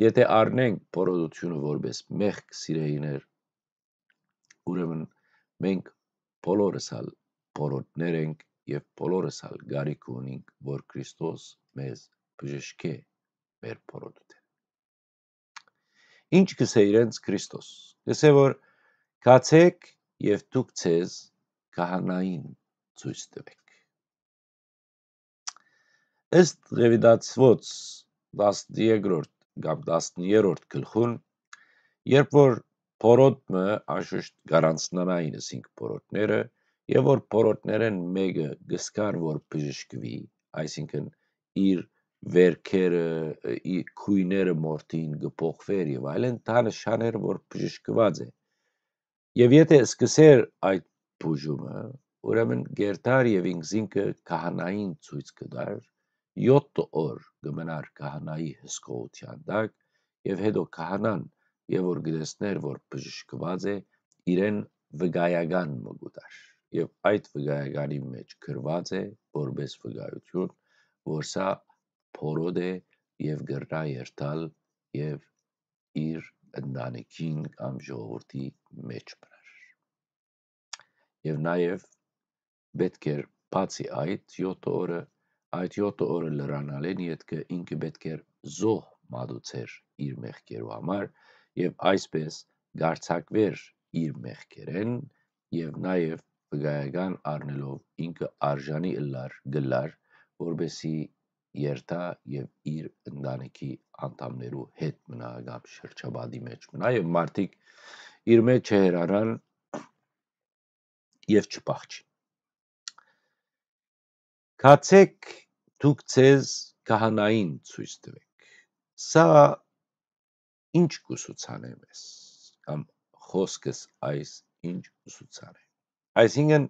Եթե առնենք փորոդությունը որպես մեղք սիրեիներ, ուրեմն մենք բոլորս հալ փորոդներ ենք եւ բոլորս հալ գարիք ունենք, որ Քրիստոս մեզ բժշկի մեր փորոդները։ Ինչ կսե իրենց Քրիստոս։ Կսե որ կացեք եւ դուք ցեզ քահանային ցույց տվեք։ Ըստ Ռևիդացվոց 12-րդ կամ 13-րդ գլխուն, երբ որ փորոտը անշուշտ գարանցնանային ասինք փորոտները, եւ որ փորոտներեն մեկը գսկար որ բժշկվի, այսինքն իր վերքերը, իր քույները մորտին գփոխվեր եւ այլն, դա նշան էր որ բժշկված է։ Եվ եթե սկսեր այդ բուժումը, ուրեմն Գերտար եւ Ինգզինքը քահանային ցույց կդար 7 օր գմնար քահանայի հսկողության տակ եւ հետո քահանան եւ որ գտեսներ որ բժշկված է իրեն վգայական մգուտար եւ այդ վգայականի մեջ գրված է որպես վգայություն որ սա փորոդ է եւ գրնա երթալ եւ իր ընտանիքին կամ ժողովրդի մեջ բնար եւ նաեւ պետք էր բացի այդ 7 օրը Այդ 7 օրը լրանալեն յետքը ինքը պետք էր զոհ մատուցեր իր մեղքերու համար եւ այսպես գարցակվեր իր մեղքերեն եւ նաեւ վկայական առնելով ինքը արժանի լար գլար որբեսի երթա եւ իր ընտանիքի անդամներու հետ մնայական շրջաբադի մեջ մնա եւ մարդիկ իր մեջ հերանան եւ չփախչին Կացեք դուք ցեզ քահանային ցույց տվեք սա ինչ կուսուցան է մեզ կամ խոսքս այս ինչ ուսուցան է այսինքն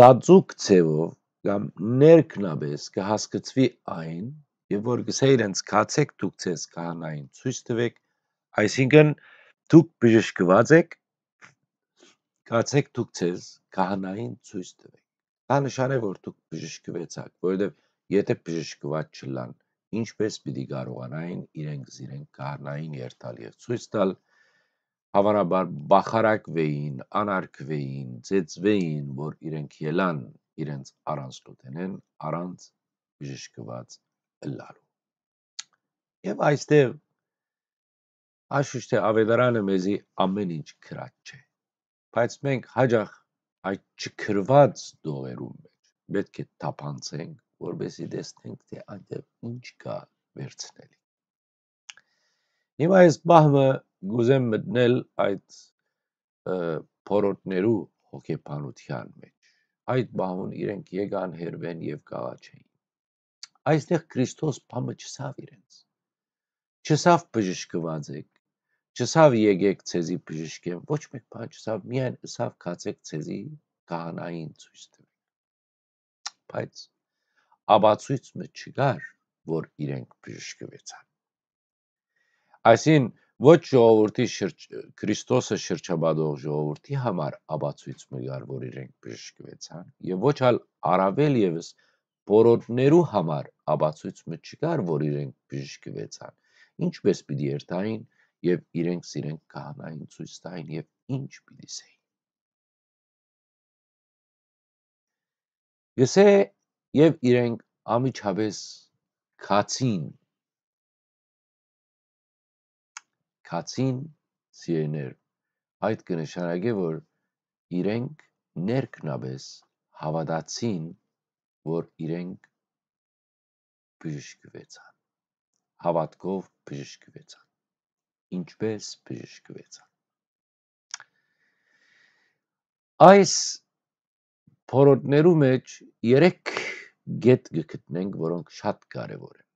ձածուկ ցևով կամ ներքնաբես կհասկացվի այն եւ որ գսե իրենց կացեք դուք ցես կանային ցույց տվեք այսինքն դուք բժշկված եք կացեք դուք ցես կանային ցույց տվեք Դա նշան է, որ դուք բժշկվեցաք, որովհետև եթե բժշկված չլան, ինչպես պիտի կարողանային իրենք զիրենք կառնային երթալ եւ ցույց տալ, հավանաբար բախարակվեին, անարգվեին, ծեծվեին, որ իրենք ելան իրենց առանց լուտենեն, առանց բժշկված լալու։ Եվ այստեղ Աշուշտ է ավետարանը մեզի ամեն ինչ գրած չէ։ Բայց մենք հաջախ այդ չքրված դողերում մեջ պետք է թափանցենք, որովհետեւ տեսնենք, թե այնտեղ ինչ կա վերցնելի։ Հիմա այս բահը գուզեմ մտնել այդ փորոտներու հոգեբանության մեջ։ Այդ բահուն իրենք եկան հերվեն եւ գաղաչեին։ Այստեղ Քրիստոս բամը չսավ իրենց։ Չսավ բժշկված եք, Չսավ եկեք ցեզի բժիշկեմ, ոչ մեկ բան չսավ, միայն սավ կացեք ցեզի կահանային ցույց տվեք։ Բայց աբացույց մեջ չգար, որ իրենք բժշկվեցան։ Այսին ոչ ժողովրդի շրջ Քրիստոսը շրջաբադող ժողովրդի համար աբացույց մգար, որ իրենք բժշկվեցան, եւ ոչ այլ առավել եւս բորոտներու համար աբացույց մեջ չգար, որ իրենք բժշկվեցան։ Ինչպես պիտի երթային եւ իրենք իրենք կահանային ցույց տային եւ ինչ պիտի սեին։ Եսե եւ իրենք ամիջապես քացին քացին սիրներ այդ կնշանակե որ իրենք ներքնաբես հավատացին որ իրենք բժշկվեցան հավատքով բժշկվեցան ինչպես բժշկվեցան։ Այս փորոտներու մեջ երեք գետ գտնենք, որոնք շատ կարևոր են։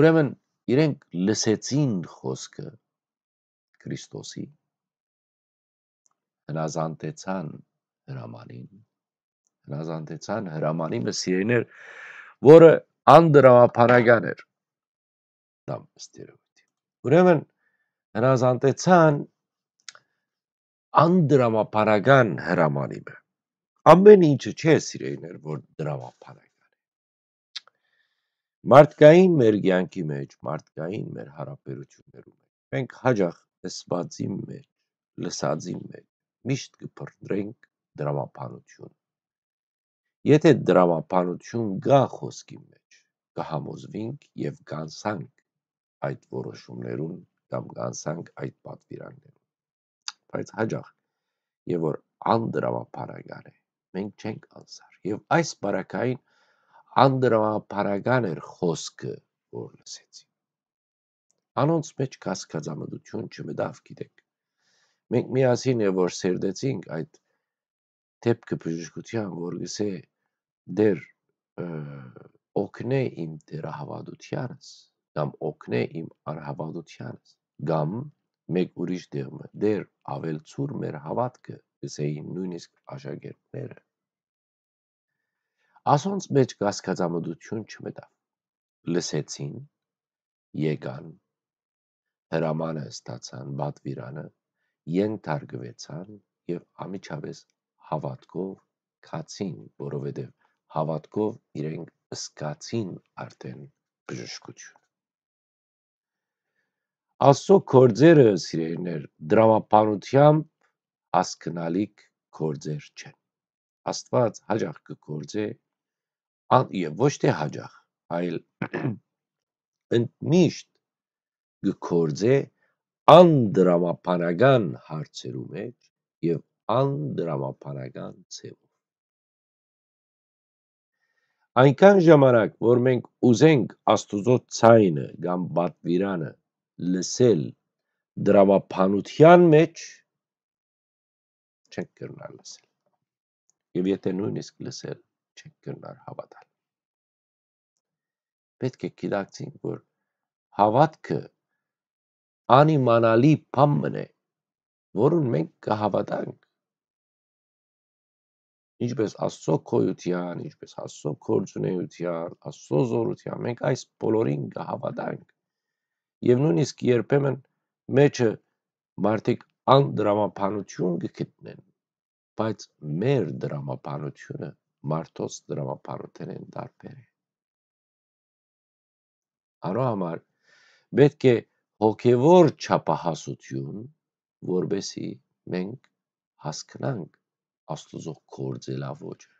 Ուրեմն իրենք լսեցին խոսքը Քրիստոսի հնազանդեցան հրամանին հնազանդեցան հրամանին սիրեներ, որը անդրավապարական էր դամ ըստ երևույթի։ Ուրեմն նրանց անտեցան անդրամապարական հրամանիմ է։ Ամեն ինչը չէ սիրեիներ, որ դրամապարական է։ Մարդկային մեր կյանքի մեջ, մարդկային մեր հարաբերություններում մենք հաջախ լսվածի մեջ, լսածի մեջ միշտ կփրտրենք դրամապանություն։ Եթե դրամապանություն գա խոսքի մեջ, կհամոզվենք եւ կանցանք այդ որոշումներուն կամ կանցանք այդ պատվիրաններուն։ Բայց հաջող եւ որ անդրավապարական է, մենք չենք անցար։ Եվ այս բարակային անդրավապարական էր խոսքը, որ լսեցի։ Անոնց մեջ կասկածամտություն չմտավ, գիտեք։ Մենք միասին է որ սերդեցինք այդ դեպքը բժշկության, որ գսե դեր օգնե իմ դերահավատությանս կամ օգնե իմ արհավանությանս կամ մեկ ուրիշ դեղմը դեր ավելցուր մեր հավատքը գսեին նույնիսկ աշակերտները ասոնց մեջ գասկածամտություն չմտավ լսեցին եկան հրամանը ստացան բատվիրանը ենթարկվեցան եւ ամիջապես հավատքով քացին որովհետեւ հավատքով իրենք սկացին արդեն բժշկություն Աստծո գործերը, սիրելիներ, դրամապանությամբ հասկանալիք գործեր չեն։ Աստված հաջող կգործե եւ ոչ թե հաջող, այլ ընդմիշտ գործե անդրամապանական հարցերու մեջ եւ անդրամապանական ցեվով։ Այնքան ժամանակ, որ մենք ուզենք Աստուծո ցայնը կամ բատվիրանը լսել դրամապանության մեջ չենք կրնար լսել։ Եվ եթե նույնիսկ լսել չենք կրնար հավատալ։ Պետք է գիտակցենք, որ հավատքը անիմանալի փամն է, որուն մենք կհավատանք։ Ինչպես Աստծո քոյության, ինչպես Աստծո կորձունեության, Աստծո զորության, մենք այս բոլորին կհավատանք եւ նույնիսկ երբեմն մեջը մարդիկ անդրամապանություն գտնեն բայց մեր դրամապանությունը մարդոց դրամապանութենեն դարբեր է Անու համար պետք է հոգևոր չափահասություն, որբեսի մենք հասկանանք Աստուծո կործելա ոճը։